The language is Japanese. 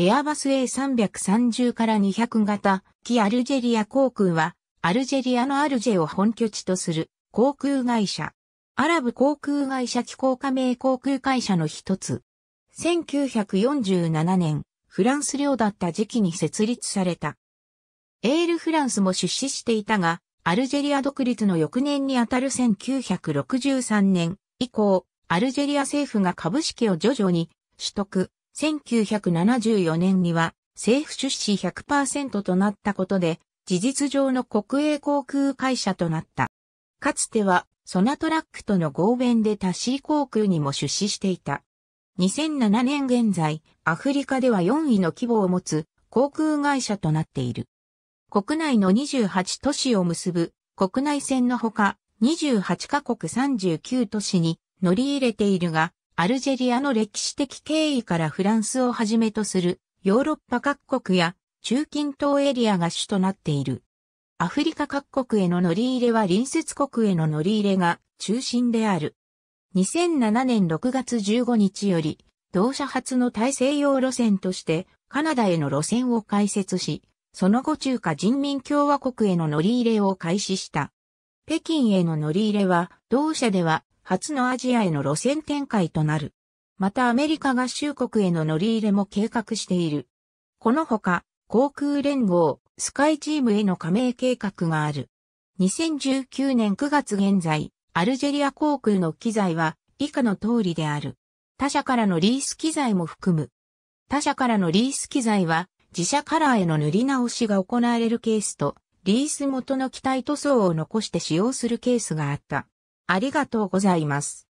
エアバス A330 から200型、キアルジェリア航空は、アルジェリアのアルジェを本拠地とする航空会社。アラブ航空会社機構加盟航空会社の一つ。1947年、フランス領だった時期に設立された。エールフランスも出資していたが、アルジェリア独立の翌年にあたる1963年以降、アルジェリア政府が株式を徐々に取得。1974年には政府出資100%となったことで、事実上の国営航空会社となった。かつては、ソナトラックとの合弁でタシー航空にも出資していた。2007年現在、アフリカでは4位の規模を持つ航空会社となっている。国内の28都市を結ぶ国内線のほか、28カ国39都市に乗り入れているが、アルジェリアの歴史的経緯からフランスをはじめとするヨーロッパ各国や中近東エリアが主となっている。アフリカ各国への乗り入れは隣接国への乗り入れが中心である。2007年6月15日より、同社初の大西洋路線としてカナダへの路線を開設し、その後中華人民共和国への乗り入れを開始した。北京への乗り入れは、同社では初のアジアへの路線展開となる。またアメリカ合衆国への乗り入れも計画している。このほか、航空連合、スカイチームへの加盟計画がある。2019年9月現在、アルジェリア航空の機材は以下の通りである。他社からのリース機材も含む。他社からのリース機材は自社カラーへの塗り直しが行われるケースと、リース元の機体塗装を残して使用するケースがあった。ありがとうございます。